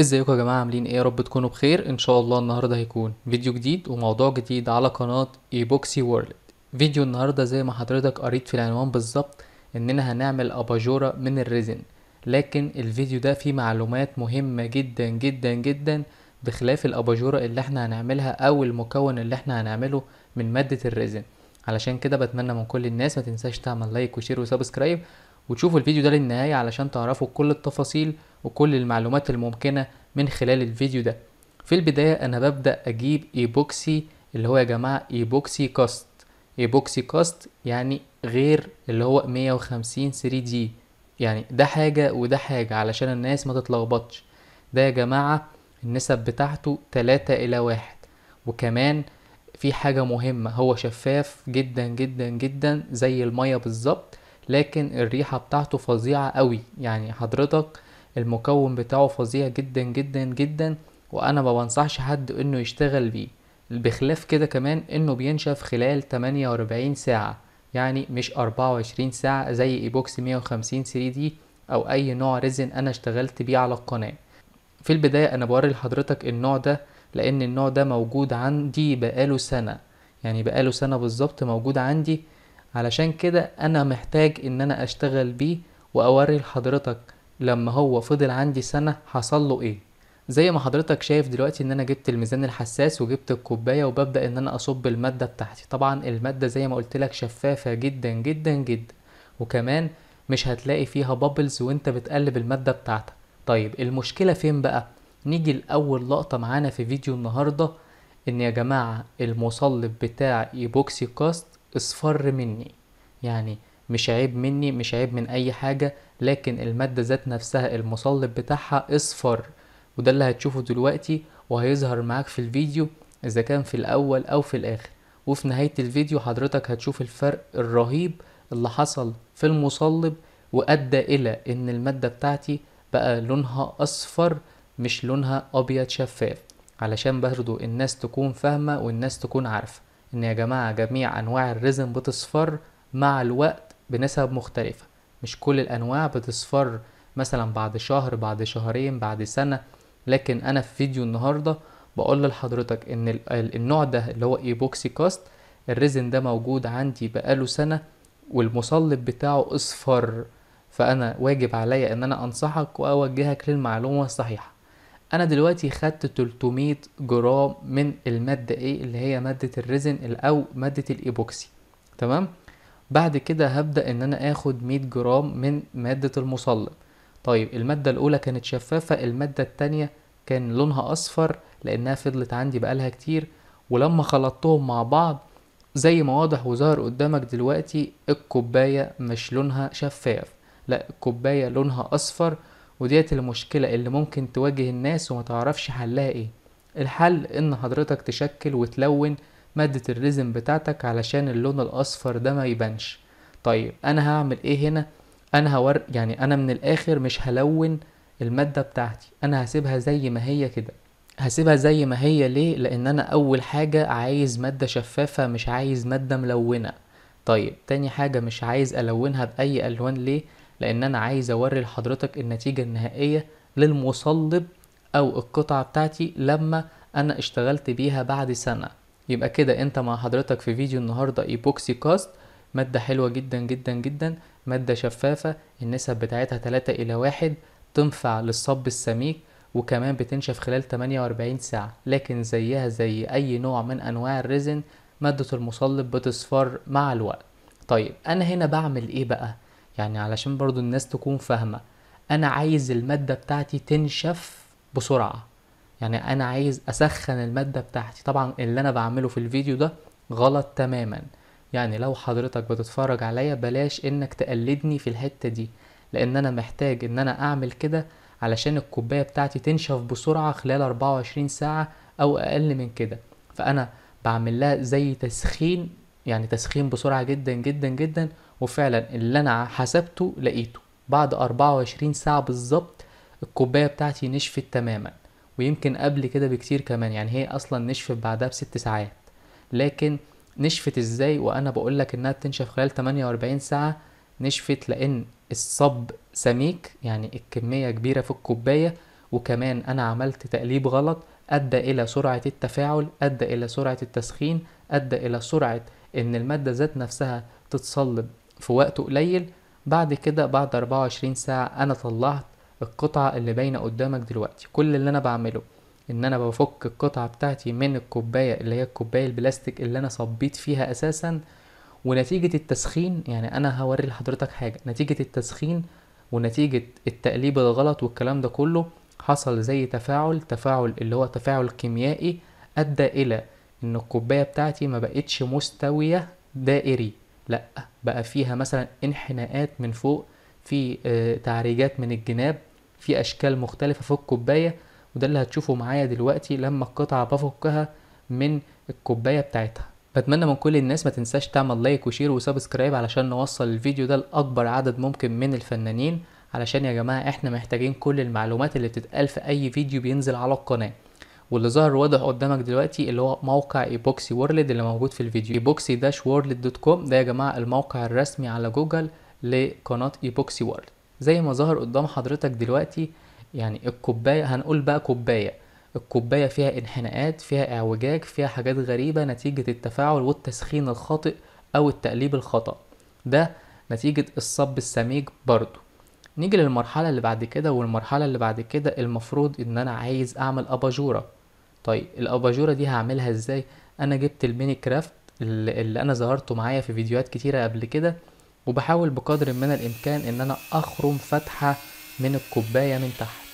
ازيكم يا جماعه عاملين ايه يا رب تكونوا بخير ان شاء الله النهارده هيكون فيديو جديد وموضوع جديد على قناه ايبوكسي وورلد فيديو النهارده زي ما حضرتك قريت في العنوان بالظبط اننا هنعمل اباجوره من الريزن لكن الفيديو ده فيه معلومات مهمه جدا جدا جدا بخلاف الاباجوره اللي احنا هنعملها او المكون اللي احنا هنعمله من ماده الريزن علشان كده بتمنى من كل الناس ما تنساش تعمل لايك وشير وسبسكرايب وتشوفوا الفيديو ده للنهاية علشان تعرفوا كل التفاصيل وكل المعلومات الممكنة من خلال الفيديو ده في البداية أنا ببدأ أجيب إيبوكسي اللي هو يا جماعة إيبوكسي كاست إيبوكسي كاست يعني غير اللي هو 150 3 دي يعني ده حاجة وده حاجة علشان الناس ما تتلخبطش ده يا جماعة النسب بتاعته 3 إلى واحد وكمان في حاجة مهمة هو شفاف جدا جدا جدا زي المية بالظبط لكن الريحة بتاعته فظيعة قوي يعني حضرتك المكون بتاعه فظيع جدا جدا جدا وانا ما بنصحش حد انه يشتغل بيه بخلاف كده كمان انه بينشف خلال 48 ساعة يعني مش 24 ساعة زي ايبوكس 150 3 دي او اي نوع ريزن انا اشتغلت بيه على القناة في البداية انا بوري لحضرتك النوع ده لان النوع ده موجود عندي بقاله سنة يعني بقاله سنة بالظبط موجود عندي علشان كده انا محتاج ان انا اشتغل بيه واوري لحضرتك لما هو فضل عندي سنة حصل له ايه زي ما حضرتك شايف دلوقتي ان انا جبت الميزان الحساس وجبت الكوبايه وببدا ان انا اصب الماده بتاعتي طبعا الماده زي ما قلت لك شفافه جدا جدا جدا وكمان مش هتلاقي فيها بابلز وانت بتقلب الماده بتاعتك طيب المشكله فين بقى نيجي لاول لقطه معانا في فيديو النهارده ان يا جماعه المصلب بتاع ايبوكسي كاست اصفر مني يعني مش عيب مني مش عيب من اي حاجة لكن المادة ذات نفسها المصلب بتاعها اصفر وده اللي هتشوفه دلوقتي وهيظهر معاك في الفيديو اذا كان في الاول او في الاخر وفي نهاية الفيديو حضرتك هتشوف الفرق الرهيب اللي حصل في المصلب وادى الى ان المادة بتاعتي بقى لونها اصفر مش لونها ابيض شفاف علشان برضو الناس تكون فاهمة والناس تكون عارفة ان يا جماعة جميع انواع الريزم بتصفر مع الوقت بنسب مختلفة مش كل الانواع بتصفر مثلا بعد شهر بعد شهرين بعد سنة لكن انا في فيديو النهاردة بقول لحضرتك ان النوع ده اللي هو ايبوكسي كاست الريزن ده موجود عندي بقاله سنة والمصلب بتاعه اصفر فانا واجب عليا ان انا انصحك واوجهك للمعلومة الصحيحة انا دلوقتي خدت 300 جرام من الماده ايه اللي هي ماده الريزن او ماده الايبوكسي تمام بعد كده هبدا ان انا اخد 100 جرام من ماده المصلب طيب الماده الاولى كانت شفافه الماده التانية كان لونها اصفر لانها فضلت عندي بقالها كتير ولما خلطتهم مع بعض زي ما واضح وظهر قدامك دلوقتي الكوبايه مش لونها شفاف لا الكوبايه لونها اصفر وديت المشكلة اللي ممكن تواجه الناس وما تعرفش حلها ايه الحل ان حضرتك تشكل وتلون مادة الريزم بتاعتك علشان اللون الاصفر ده ما يبانش طيب انا هعمل ايه هنا انا هور يعني انا من الاخر مش هلون المادة بتاعتي انا هسيبها زي ما هي كده هسيبها زي ما هي ليه لان انا اول حاجة عايز مادة شفافة مش عايز مادة ملونة طيب تاني حاجة مش عايز ألونها بأي ألوان ليه؟ لان انا عايز اوري لحضرتك النتيجه النهائيه للمصلب او القطعه بتاعتي لما انا اشتغلت بيها بعد سنه يبقى كده انت مع حضرتك في فيديو النهارده ايبوكسي كاست ماده حلوه جدا جدا جدا ماده شفافه النسب بتاعتها 3 الى 1 تنفع للصب السميك وكمان بتنشف خلال 48 ساعه لكن زيها زي اي نوع من انواع الريزن ماده المصلب بتصفر مع الوقت طيب انا هنا بعمل ايه بقى يعني علشان برضو الناس تكون فاهمة أنا عايز المادة بتاعتي تنشف بسرعة يعني أنا عايز أسخن المادة بتاعتي طبعا اللي أنا بعمله في الفيديو ده غلط تماما يعني لو حضرتك بتتفرج عليا بلاش إنك تقلدني في الحتة دي لأن أنا محتاج إن أنا أعمل كده علشان الكوباية بتاعتي تنشف بسرعة خلال 24 ساعة أو أقل من كده فأنا بعمل لها زي تسخين يعني تسخين بسرعة جدا جدا جدا وفعلا اللي انا حسبته لقيته بعد 24 ساعة بالظبط الكوباية بتاعتي نشفت تماما ويمكن قبل كده بكتير كمان يعني هي اصلا نشفت بعدها بست ساعات لكن نشفت ازاي وانا بقولك انها بتنشف خلال 48 ساعة نشفت لان الصب سميك يعني الكمية كبيرة في الكوباية وكمان انا عملت تقليب غلط ادى الى سرعة التفاعل ادى الى سرعة التسخين ادى الى سرعة ان المادة ذات نفسها تتصلب في وقت قليل بعد كده بعد 24 ساعة أنا طلعت القطعة اللي باينة قدامك دلوقتي كل اللي أنا بعمله إن أنا بفك القطعة بتاعتي من الكوباية اللي هي الكوباية البلاستيك اللي أنا صبيت فيها أساسا ونتيجة التسخين يعني أنا هوري لحضرتك حاجة نتيجة التسخين ونتيجة التقليب الغلط والكلام ده كله حصل زي تفاعل تفاعل اللي هو تفاعل كيميائي أدى إلى إن الكوباية بتاعتي ما بقتش مستوية دائري لا بقى فيها مثلا انحناءات من فوق في آه، تعريجات من الجناب في اشكال مختلفه في الكوبايه وده اللي هتشوفه معايا دلوقتي لما القطعه بفكها من الكوبايه بتاعتها بتمنى من كل الناس ما تنساش تعمل لايك وشير وسبسكرايب علشان نوصل الفيديو ده لاكبر عدد ممكن من الفنانين علشان يا جماعه احنا محتاجين كل المعلومات اللي بتتقال في اي فيديو بينزل على القناه واللي ظهر واضح قدامك دلوقتي اللي هو موقع ايبوكسي وورلد اللي موجود في الفيديو ايبوكسي داش وورلد دوت كوم ده يا جماعه الموقع الرسمي على جوجل لقناه ايبوكسي وورلد زي ما ظهر قدام حضرتك دلوقتي يعني الكوبايه هنقول بقى كوبايه الكوبايه فيها انحناءات فيها اعوجاج فيها حاجات غريبه نتيجه التفاعل والتسخين الخاطئ او التقليب الخطا ده نتيجه الصب السميج برضو نيجي للمرحله اللي بعد كده والمرحله اللي بعد كده المفروض ان انا عايز اعمل اباجوره طيب الاباجوره دي هعملها ازاي انا جبت الميني كرافت اللي انا ظهرته معايا في فيديوهات كتيره قبل كده وبحاول بقدر من الامكان ان انا اخرم فتحه من الكوبايه من تحت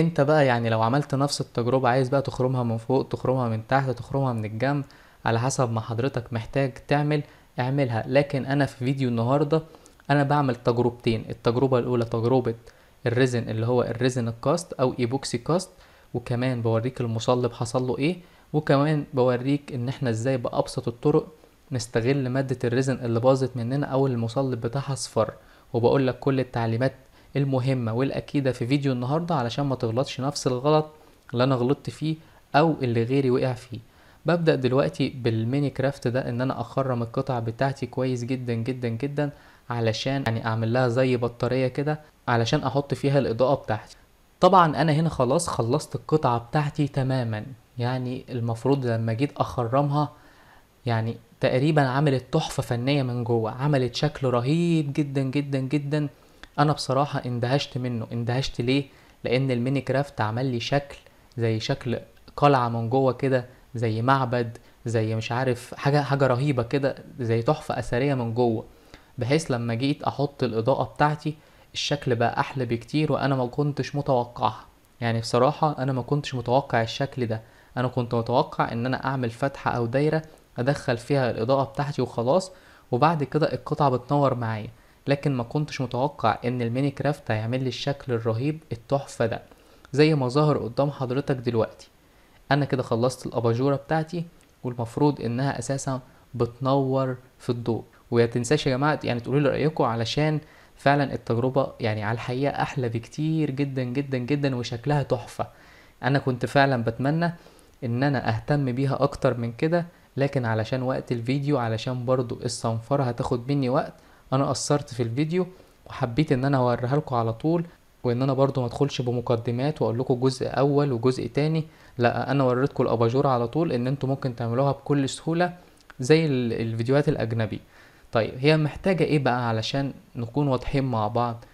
انت بقى يعني لو عملت نفس التجربة عايز بقى تخرمها من فوق تخرمها من تحت تخرمها من الجنب على حسب ما حضرتك محتاج تعمل اعملها لكن انا في فيديو النهاردة انا بعمل تجربتين التجربة الاولى تجربة الريزن اللي هو الريزن الكاست او ايبوكسي كاست وكمان بوريك المصلب حصل له ايه وكمان بوريك ان احنا ازاي بابسط الطرق نستغل مادة الريزن اللي باظت مننا او المصلب بتاعها اصفر وبقول لك كل التعليمات المهمة والأكيدة في فيديو النهاردة علشان ما تغلطش نفس الغلط اللي أنا غلطت فيه أو اللي غيري وقع فيه ببدأ دلوقتي بالميني كرافت ده إن أنا أخرم القطع بتاعتي كويس جدا جدا جدا علشان يعني أعمل لها زي بطارية كده علشان أحط فيها الإضاءة بتاعتي طبعا أنا هنا خلاص خلصت القطعة بتاعتي تماما يعني المفروض لما جيت أخرمها يعني تقريبا عملت تحفة فنية من جوه عملت شكل رهيب جدا جدا جدا انا بصراحه اندهشت منه اندهشت ليه لان الميني كرافت عمل لي شكل زي شكل قلعه من جوه كده زي معبد زي مش عارف حاجه حاجه رهيبه كده زي تحفه اثريه من جوه بحيث لما جيت احط الاضاءه بتاعتي الشكل بقى احلى بكتير وانا ما كنتش متوقعها يعني بصراحه انا ما كنتش متوقع الشكل ده انا كنت متوقع ان انا اعمل فتحه او دايره ادخل فيها الاضاءه بتاعتي وخلاص وبعد كده القطعه بتنور معايا لكن ما كنتش متوقع ان الميني كرافت هيعمل لي الشكل الرهيب التحفه ده زي ما ظاهر قدام حضرتك دلوقتي انا كده خلصت الاباجوره بتاعتي والمفروض انها اساسا بتنور في الضوء ويا تنساش يا جماعه يعني تقولوا لي رايكم علشان فعلا التجربه يعني على الحقيقه احلى بكتير جدا جدا جدا وشكلها تحفه انا كنت فعلا بتمنى ان انا اهتم بيها اكتر من كده لكن علشان وقت الفيديو علشان برضو الصنفرة هتاخد مني وقت انا قصرت في الفيديو وحبيت ان انا اوريها لكم على طول وان انا برضو ما ادخلش بمقدمات واقول لكم جزء اول وجزء تاني لا انا وريتكم الاباجور على طول ان انتوا ممكن تعملوها بكل سهوله زي الفيديوهات الاجنبي طيب هي محتاجه ايه بقى علشان نكون واضحين مع بعض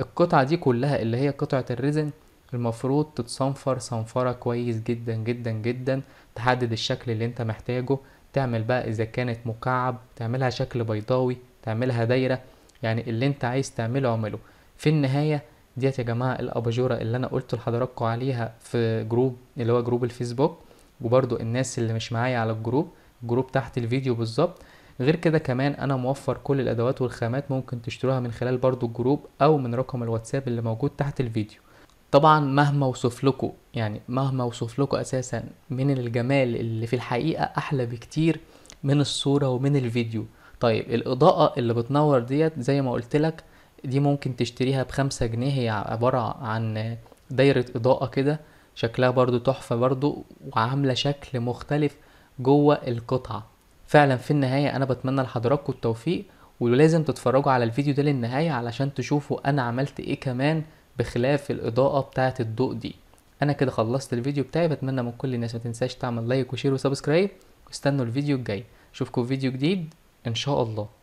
القطعه دي كلها اللي هي قطعه الريزن المفروض تتصنفر صنفره كويس جدا جدا جدا تحدد الشكل اللي انت محتاجه تعمل بقى اذا كانت مكعب تعملها شكل بيضاوي تعملها دايره يعني اللي انت عايز تعمله اعمله في النهايه ديت يا جماعه الاباجوره اللي انا قلت لحضراتكم عليها في جروب اللي هو جروب الفيسبوك وبرضو الناس اللي مش معايا على الجروب جروب تحت الفيديو بالظبط غير كده كمان انا موفر كل الادوات والخامات ممكن تشتروها من خلال برضو الجروب او من رقم الواتساب اللي موجود تحت الفيديو طبعا مهما وصف لكم يعني مهما وصف لكم اساسا من الجمال اللي في الحقيقه احلى بكتير من الصوره ومن الفيديو طيب الاضاءه اللي بتنور ديت زي ما قلت لك دي ممكن تشتريها بخمسة جنيه هي عبارة عن دايرة إضاءة كده شكلها برضو تحفة برضو وعاملة شكل مختلف جوه القطعة فعلا في النهاية أنا بتمنى لحضراتكم التوفيق ولازم تتفرجوا على الفيديو ده للنهاية علشان تشوفوا أنا عملت إيه كمان بخلاف الإضاءة بتاعة الضوء دي أنا كده خلصت الفيديو بتاعي بتمنى من كل الناس ما تنساش تعمل لايك وشير وسبسكرايب واستنوا الفيديو الجاي أشوفكم في فيديو جديد إن شاء الله